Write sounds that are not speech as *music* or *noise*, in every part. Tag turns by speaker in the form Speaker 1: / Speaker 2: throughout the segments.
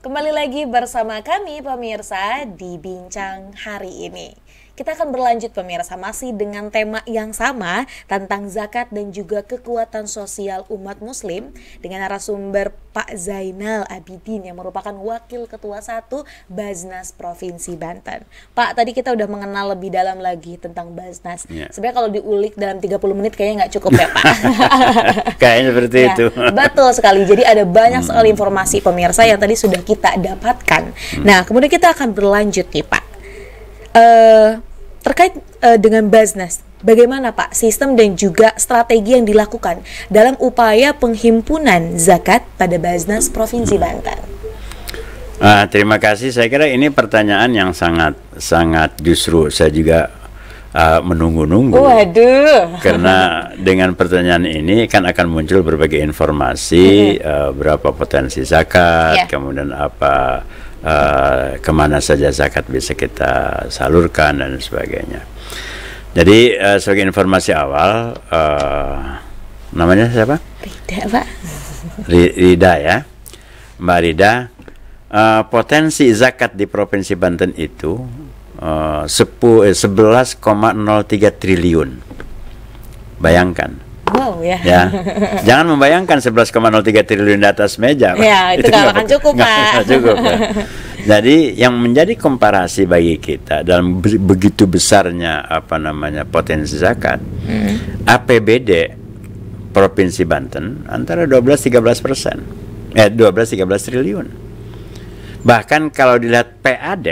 Speaker 1: Kembali lagi bersama kami pemirsa di Bincang hari ini. Kita akan berlanjut pemirsa masih dengan tema yang sama tentang zakat dan juga kekuatan sosial umat muslim dengan narasumber Pak Zainal Abidin yang merupakan Wakil Ketua satu Baznas Provinsi Banten. Pak, tadi kita udah mengenal lebih dalam lagi tentang Baznas. Yeah. Sebenarnya kalau diulik dalam 30 menit kayaknya nggak cukup ya Pak.
Speaker 2: *laughs* kayaknya seperti ya, itu. Betul
Speaker 1: sekali. Jadi ada banyak sekali hmm. informasi pemirsa yang tadi sudah kita dapatkan. Hmm. Nah, kemudian kita akan berlanjut nih Pak. Uh, Terkait uh, dengan Baznas, bagaimana Pak sistem dan juga strategi yang dilakukan dalam upaya penghimpunan zakat pada Baznas Provinsi Banten?
Speaker 2: Uh, terima kasih. Saya kira ini pertanyaan yang sangat sangat justru saya juga uh, menunggu-nunggu.
Speaker 1: Waduh. Karena
Speaker 2: dengan pertanyaan ini kan akan muncul berbagai informasi mm -hmm. uh, berapa potensi zakat, yeah. kemudian apa uh, kemana saja zakat bisa kita salurkan dan sebagainya. Jadi uh, sebagai informasi awal, uh, namanya siapa? Rida, Pak. Rida ya, Mbak Rida. Uh, potensi zakat di Provinsi Banten itu uh, 10 eh, 11,03 triliun. Bayangkan
Speaker 1: Wow ya. ya.
Speaker 2: Jangan membayangkan 11,03 triliun di atas meja. *laughs* Ya, itu, itu akan cukup, Pak. Gak cukup. Pak. Jadi yang menjadi komparasi bagi kita dalam begitu besarnya apa namanya potensi zakat, hmm. APBD Provinsi Banten antara 12-13 persen, eh 12-13 triliun. Bahkan kalau dilihat PAD,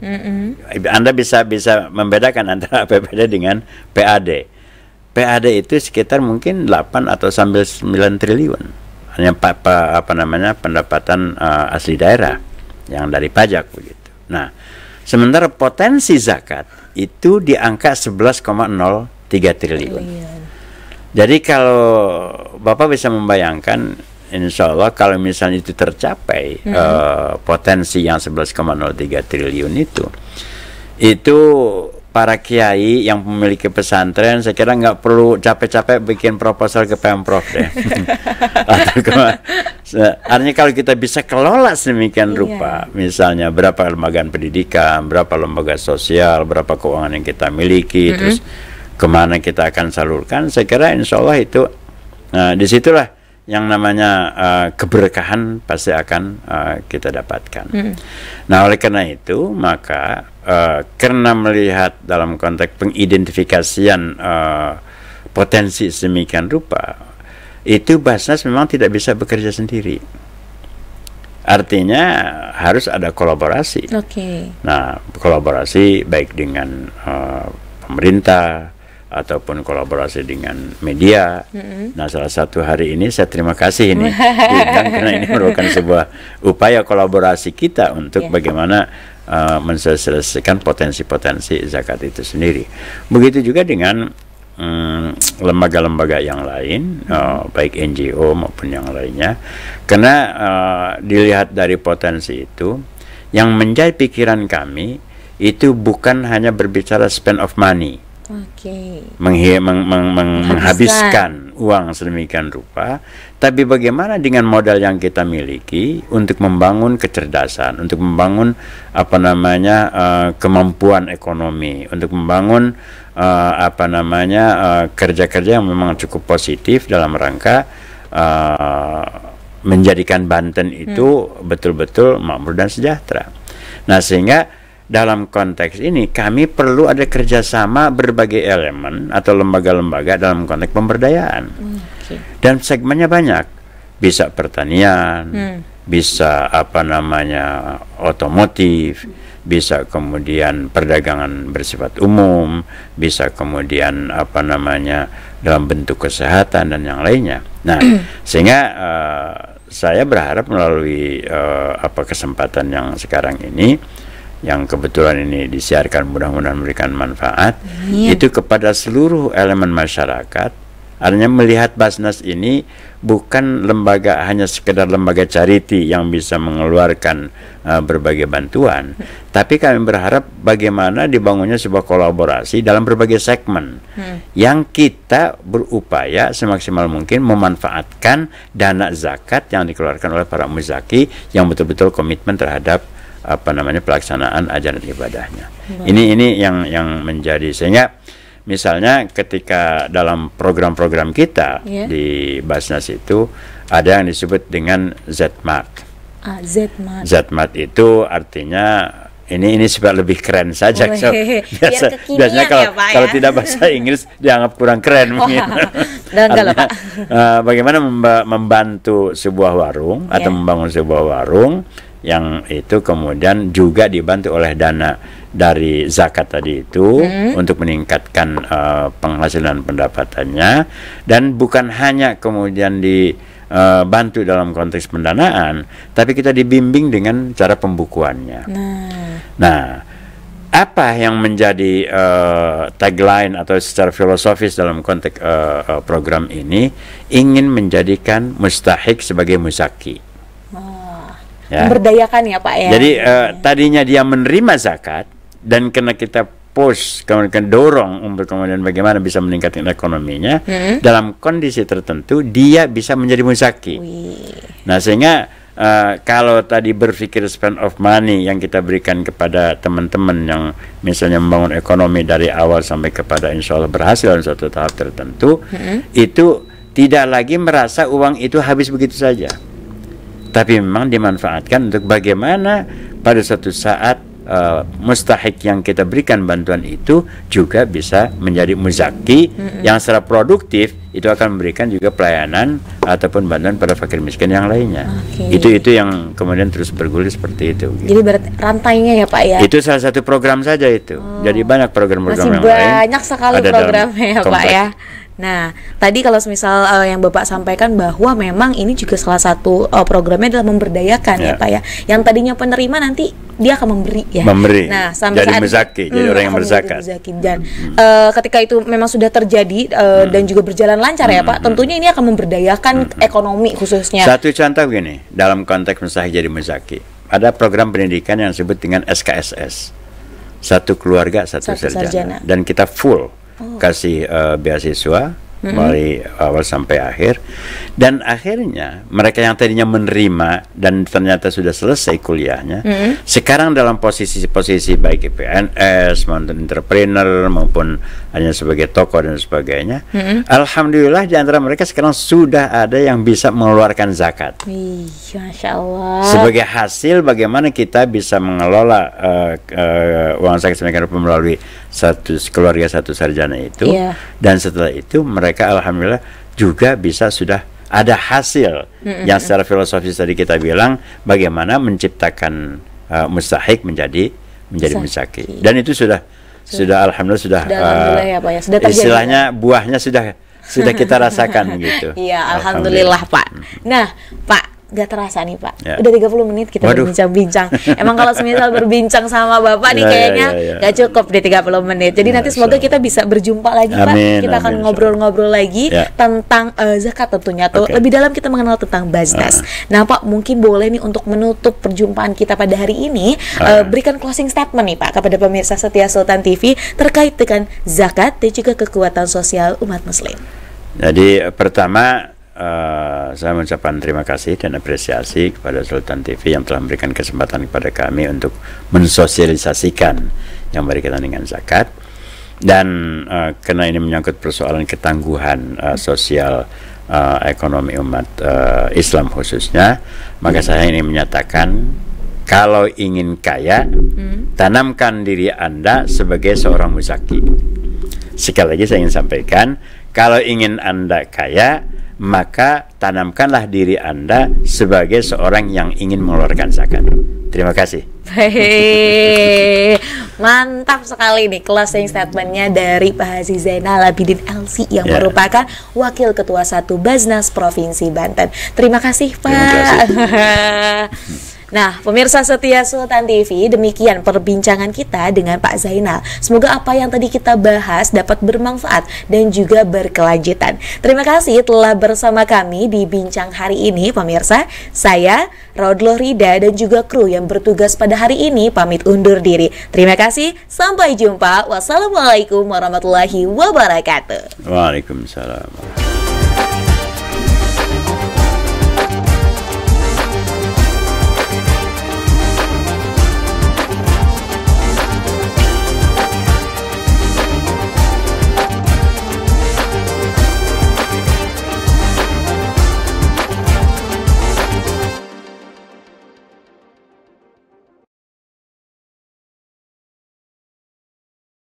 Speaker 2: mm -hmm. Anda bisa bisa membedakan antara APBD *laughs* dengan PAD. PAD itu sekitar mungkin 8 atau sambil 9 triliun hanya apa, apa namanya pendapatan uh, asli daerah yang dari pajak begitu. Nah, sementara potensi zakat itu di angka 11,03 triliun. Iya. Jadi kalau Bapak bisa membayangkan Insya Allah kalau misalnya itu tercapai mm -hmm. uh, potensi yang 11,03 triliun itu, itu para kiai yang memiliki pesantren saya kira nggak perlu capek-capek bikin proposal ke pemprov deh *laughs* artinya kalau kita bisa kelola sedemikian iya. rupa iya. misalnya berapa lembaga pendidikan berapa lembaga sosial berapa keuangan yang kita miliki mm -hmm. terus kemana kita akan salurkan saya kira insya Allah itu nah disitulah yang namanya uh, keberkahan pasti akan uh, kita dapatkan. Hmm. Nah, oleh karena itu, maka uh, karena melihat dalam konteks pengidentifikasian uh, potensi semikian rupa, itu Basnas memang tidak bisa bekerja sendiri. Artinya harus ada kolaborasi. Okay. Nah, kolaborasi baik dengan uh, pemerintah, ataupun kolaborasi dengan media. Mm-hmm. Nah, salah satu hari ini saya terima kasih ini *laughs* diundang karena ini merupakan sebuah upaya kolaborasi kita untuk yeah. bagaimana uh, menyelesaikan potensi-potensi zakat itu sendiri. Begitu juga dengan mm, lembaga-lembaga yang lain, uh, baik NGO maupun yang lainnya, karena uh, dilihat dari potensi itu, yang menjadi pikiran kami itu bukan hanya berbicara spend of money okay. menghabiskan uang sedemikian rupa. Tapi bagaimana dengan modal yang kita miliki untuk membangun kecerdasan, untuk membangun apa namanya uh, kemampuan ekonomi, untuk membangun uh, apa namanya eh, kerja-kerja uh, yang memang cukup positif dalam rangka uh, menjadikan Banten itu hmm. betul-betul hmm. Betul -betul makmur dan sejahtera. Nah sehingga dalam konteks ini kami perlu ada kerjasama berbagai elemen atau lembaga-lembaga dalam konteks pemberdayaan hmm, okay. dan segmennya banyak bisa pertanian hmm. bisa apa namanya otomotif bisa kemudian perdagangan bersifat umum bisa kemudian apa namanya dalam bentuk kesehatan dan yang lainnya nah *clears throat* sehingga uh, saya berharap melalui uh, apa kesempatan yang sekarang ini yang kebetulan ini disiarkan mudah-mudahan memberikan manfaat yeah. itu kepada seluruh elemen masyarakat artinya melihat Basnas ini bukan lembaga hanya sekedar lembaga cariti yang bisa mengeluarkan uh, berbagai bantuan tapi kami berharap bagaimana dibangunnya sebuah kolaborasi dalam berbagai segmen hmm. yang kita berupaya semaksimal mungkin memanfaatkan dana zakat yang dikeluarkan oleh para muzaki yang betul-betul komitmen terhadap apa namanya pelaksanaan ajaran ibadahnya. Baik. Ini ini yang yang menjadi sehingga misalnya ketika dalam program-program kita yeah. di Basnas itu ada yang disebut dengan Zmat.
Speaker 1: Ah, Zmat.
Speaker 2: itu artinya ini ini sebab lebih keren saja. So, biasa, biasanya ya, kalau ya, Pak, ya? kalau tidak bahasa Inggris dianggap kurang keren *laughs* Artinya, Uh, bagaimana memba membantu sebuah warung yeah. atau ya. membangun sebuah warung yang itu kemudian juga dibantu oleh dana dari zakat tadi itu hmm. untuk meningkatkan uh, penghasilan pendapatannya dan bukan hanya kemudian dibantu eh, dalam konteks pendanaan tapi kita dibimbing dengan cara pembukuannya. Nah, nah apa yang menjadi uh, tagline atau secara filosofis dalam konteks program ini ingin menjadikan mustahik sebagai musaki ya.
Speaker 1: Memberdayakan ya Pak ya. Jadi
Speaker 2: uh, tadinya dia menerima zakat dan karena kita push kemudian dorong untuk kemudian bagaimana bisa meningkatkan ekonominya hmm. dalam kondisi tertentu dia bisa menjadi muzaki. Wih. Nah sehingga uh, kalau tadi berpikir spend of money yang kita berikan kepada teman-teman yang misalnya membangun ekonomi dari awal sampai kepada insya Allah berhasil dalam suatu tahap tertentu hmm. itu tidak lagi merasa uang itu habis begitu saja tapi memang dimanfaatkan untuk bagaimana pada suatu saat uh, mustahik yang kita berikan bantuan itu juga bisa menjadi muzaki mm-hmm. yang secara produktif itu akan memberikan juga pelayanan ataupun bantuan pada fakir miskin yang lainnya okay. itu itu yang kemudian terus bergulir seperti itu gitu. jadi
Speaker 1: berat rantainya ya pak ya itu
Speaker 2: salah satu program saja itu oh. jadi banyak program-program masih yang banyak sekali programnya ya pak ya
Speaker 1: Nah, tadi kalau misal uh, yang Bapak sampaikan bahwa memang ini juga salah satu uh, programnya adalah memberdayakan yeah. ya Pak ya. Yang tadinya penerima nanti dia akan memberi ya. Memberi. Nah, sampai jadi saat mezaki, mm, jadi hmm, orang yang berzakat. Dan hmm. uh, ketika itu memang sudah terjadi uh, hmm. dan juga berjalan lancar ya hmm. ya Pak, hmm. tentunya ini akan memberdayakan hmm. hmm. ekonomi khususnya. Satu
Speaker 2: contoh gini, dalam konteks mustahil jadi mezaki, ada program pendidikan yang disebut dengan SKSS. Satu keluarga satu, satu sarjana. sarjana dan kita full kasih uh, beasiswa mm -hmm. dari awal sampai akhir dan akhirnya mereka yang tadinya menerima dan ternyata sudah selesai kuliahnya mm -hmm. sekarang dalam posisi-posisi baik PNS maupun entrepreneur maupun hanya sebagai tokoh dan sebagainya mm -hmm. alhamdulillah di antara mereka sekarang sudah ada yang bisa mengeluarkan zakat
Speaker 1: Wih, Allah. sebagai
Speaker 2: hasil bagaimana kita bisa mengelola uh, uh, uang zakat semakin melalui satu keluarga satu sarjana itu yeah. dan setelah itu mereka alhamdulillah juga bisa sudah ada hasil mm-hmm. yang secara filosofis tadi kita bilang bagaimana menciptakan uh, mustahik menjadi menjadi mustahik dan itu sudah sudah, sudah alhamdulillah sudah, sudah, uh, ya, Pak,
Speaker 1: ya. sudah istilahnya
Speaker 2: ya. buahnya sudah sudah kita rasakan *laughs* gitu. Iya, alhamdulillah, alhamdulillah
Speaker 1: Pak. Mm-hmm. Nah, Pak gak terasa nih Pak. Yeah. Udah 30 menit kita berbincang-bincang. *laughs* Emang kalau semisal berbincang sama Bapak nih ya, ya, kayaknya ya, nggak yeah, yeah, tiga cukup deh 30 menit. Jadi yeah, nanti semoga so. kita bisa berjumpa lagi amin, Pak. Kita amin, akan ngobrol-ngobrol so. lagi yeah. tentang uh, zakat tentunya atau okay. lebih dalam kita mengenal tentang bisnis. Uh. Ah. Nah Pak mungkin boleh nih untuk menutup perjumpaan kita pada hari ini uh. Uh, berikan closing statement nih Pak kepada pemirsa Setia Sultan TV terkait dengan zakat dan juga kekuatan sosial umat muslim.
Speaker 2: Jadi pertama Eh, saya mengucapkan terima kasih dan apresiasi kepada Sultan TV yang telah memberikan kesempatan kepada kami untuk mensosialisasikan yang berkaitan dengan zakat dan uh, karena ini menyangkut persoalan ketangguhan uh, sosial uh, ekonomi umat uh, Islam khususnya maka hmm. saya ini menyatakan kalau ingin kaya hmm. tanamkan diri Anda sebagai seorang muzaki sekali lagi saya ingin sampaikan kalau ingin Anda kaya maka tanamkanlah diri Anda sebagai seorang yang ingin mengeluarkan zakat. Terima kasih.
Speaker 1: Hei, mantap sekali nih closing statementnya dari Pak Haji Zainal Abidin LC yang yeah. merupakan Wakil Ketua Satu Baznas Provinsi Banten. Terima kasih Pak. Terima kasih. *laughs* Nah, pemirsa setia Sultan TV, demikian perbincangan kita dengan Pak Zainal. Semoga apa yang tadi kita bahas dapat bermanfaat dan juga berkelanjutan. Terima kasih telah bersama kami di bincang hari ini, pemirsa. Saya Rodlo Rida dan juga kru yang bertugas pada hari ini pamit undur diri. Terima kasih, sampai jumpa. Wassalamualaikum warahmatullahi wabarakatuh.
Speaker 2: Waalaikumsalam.